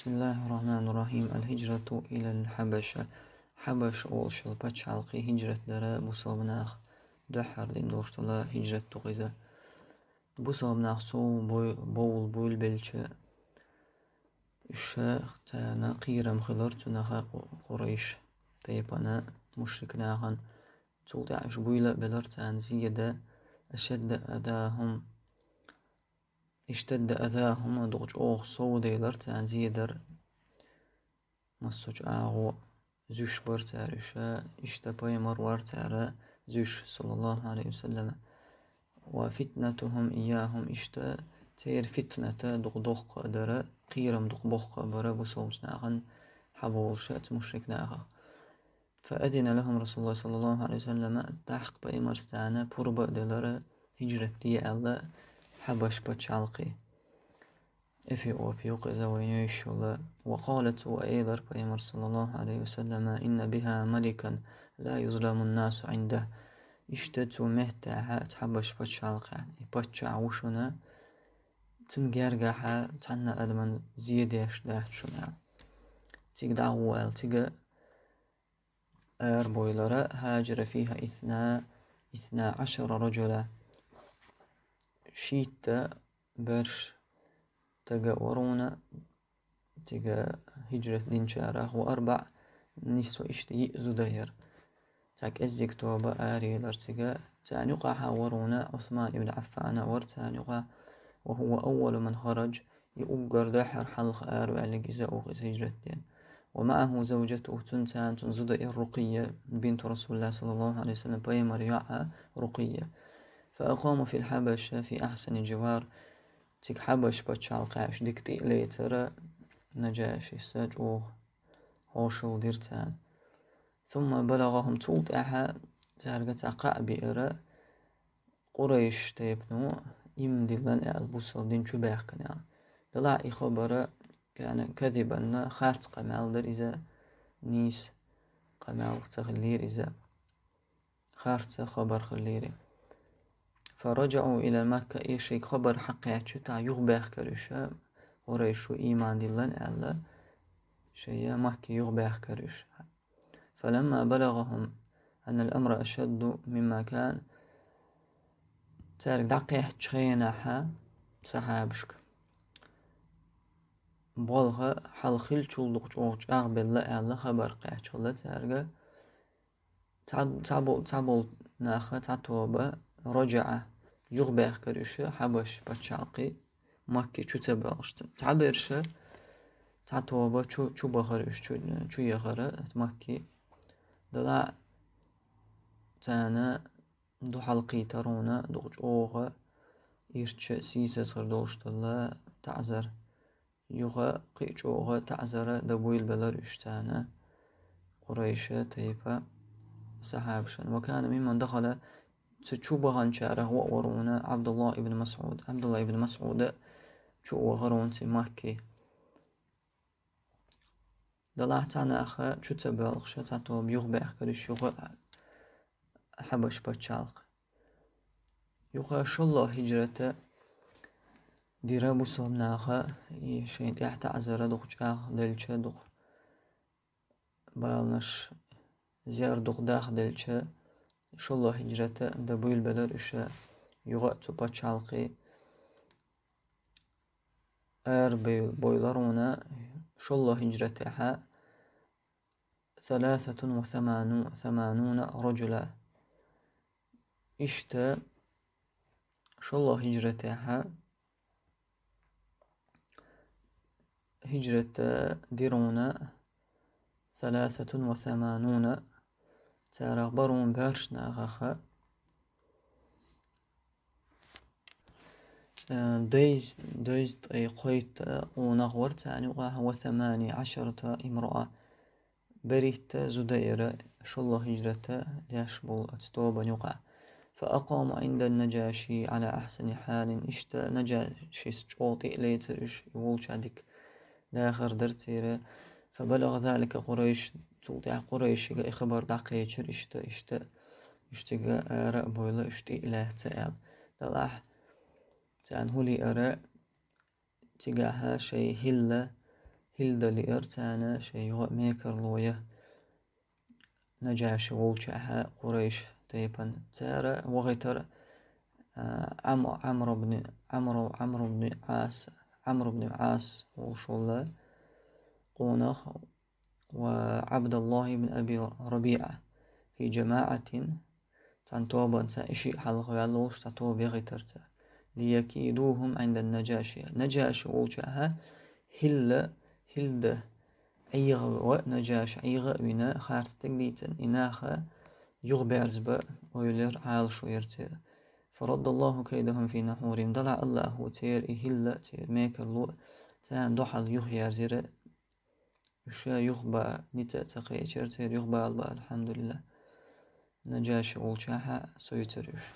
بسم الله الرحمن الرحيم الهجرة إلى الحبشة حبش أو شلبش علقي هجرة دراء بصابناخ دحر دين دوشتلا هجرة تغيزة بصابناخ سو بوي بول بول بلچة شخ تانا قيرم خلار تناخ قريش تيبانا مشرك ناخن تولد عش بويلة بلار تان زيادة أشد أداهم اشتد أذاهما صو سوديلر تنزيدر مسوج آغو زوش بر تارشا اشتباي مروار تارا زوش صلى الله عليه وسلم وفتنتهم إياهم اشتا تير فتنة دغدوغ قدر قيرم دغبوغ قبر بسومس ناغن شات مشرك ناغا فأذن لهم رسول الله صلى الله عليه وسلم تحق بأمر ستانا بربا دلر هجرت دي الله حبش بتشالقي وين زوينيشولا وقالت وايضا بيمر صلى الله عليه وسلم إن بها ملكا لا يظلم الناس عنده اشتت مهتا حبش بتشالق يعني بتشع وشنا تمجرجحة تنا أدمن زيدش ده شنا تيجد أول تيجا أربويلرا هاجر فيها إثنا إثنا عشر رجلا شيتا برش تجا ورونا تجا هجرة دين وأربع نسوة إشتي زدير تاك أزيك توبة آري لارتجا تانيقا ورونا عثمان بن عفان ورتانيقا وهو أول من خرج يؤجر دحر حلق آر وعلق أوغز هجرة دين ومعه زوجته تنتان تنزد الرقية بنت رسول الله صلى الله عليه وسلم بيمر رقية فأقام في الحبشة في أحسن جوار تك حبش قاش دكتي ليترا نجاشي أوه هوشل ديرتان ثم بلغهم توت أحا تهرقت أقع بئرة قريش تيبنو دلن لن ألبسل دين شباح كنا دلع إخبار كان كذبا خارت قمال در إذا نيس قمال تغلير إذا خارت خبر خليري فرجعوا إلى مكة إيشي خبر حقيقة شتا يغبه كرشا وريشو إيمان دلن ألا شيء مكة يغبه كرشا فلما بلغهم أن الأمر أشد مما كان تارك دقيح تشخيناها صحابشك بولغا حال خيل چولدوغ چوغچ اغبلا الله خبر قيح چولا تارغا تابول تابول ناخا تابوبا رجعه يغبح كريشة حبش بتشعقي مكي شو تبعشت تعبرشة تعتوبة شو شو بخرش شو شو يخرة مكي دلع تانا دو حلقي ترونا دوغج أوغا إرتش سيسة صغر دوشت الله تعذر يغا قيش أوغا تعذر دبويل بلر إشتانا قريشة تيفا سحابشا وكان ممن تشوبها شعره وأورونا عبد الله بن مسعود عبد الله بن مسعود شو وهرون مكي ضلعت أنا أخا شو تبع الخشة تو بيغبي أحكر الشغل حبش بتشالق يقا شلا هجرته دیره بو سوم ناخه شاید احتا ازره دوخ چاخ دلچه دوخ بالنش زیار دوخ داخ دلچه inshallah hicrətə də bu il bədər işə yuğa çopa çalqı ər boylar ona inshallah hicrətəhə 83 rəculə İşte inşallah hicrətəhə hicrətdə dir ona 83 Зараз برون بارش на АХХ. دايز دايز قيت ونغور تعني وهو ثماني عشرة امرأة بريت زدير شل هجرة بول أتتوبة نقع فأقام عند النجاشي على أحسن حال إشتا نجاشي شوطي ليترش يولش عندك داخر درتير فبلغ ذلك قريش tuldi qora ishiga ixbor daqichir ishda ishda ishtiga ara boyla ishti ila ta'al dalah تعنه لي أرى تجاهها شيء هلة هلدة لأر تانا شيء ميكر لوية نجاش وولشاها قريش تيبا تارا وغيتر عمرو عمرو بن عمرو عمرو بن عاص عمرو بن عاص وشولا قونخ وعبد الله بن أبي ربيعة في جماعة تنتوبا سأشي حلق يلوش تتوب يغترت ليكيدوهم عند النجاشي نجاش وجهها هل هلده أيغ ونجاش أيغ ونا خارس تقديتن إناخ يغبرز با ويلر عال شويرتي فرد الله كيدهم في نحورهم دلع الله تير إهلا تير ميكر لو تان دحل يغير زير Uşa yuxba nitə təqiyə çərtir yuxba alba elhamdülillah. Nəcaşi ulçaha söyütürür.